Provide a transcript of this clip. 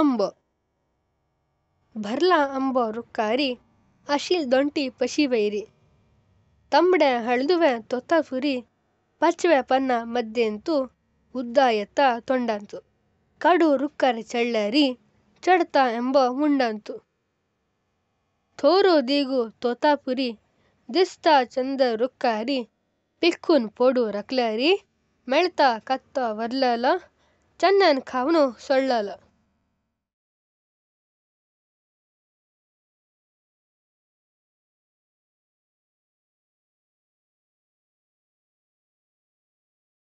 ಅಂಬ ಭರ್ಲಾ ಅಂಬ ರುಕ್ಕಾರಿ ಅಶೀಲ್ ದೊಂಟಿ ಪಶಿಬೈರಿ ತಂಬಡೆ ಹಳದುವೆ ತೊತ್ತ ಸುರಿ ಪಚ್ವೆ ಪನ್ನ ಮದ್ದೆಂತು ಎತ್ತ ತೊಂಡಂತು ಕಡು ರುಕ್ಕರೆ ಚಳ್ಳರಿ ಚಡ್ತ ಎಂಬ ಮುಂಡಂತು ತೋರು ದೀಗು ತೋತಾಪುರಿ ದಿಸ್ತ ಚಂದ ರುಕ್ಕಾರಿ ಪಿಕ್ಕುನ್ ಪೊಡು ರಕ್ಲರಿ ಮೆಳ್ತ ಕತ್ತ ವರ್ಲಲ ಚನ್ನನ್ ಖಾವನು ಸೊಳ್ಳಲ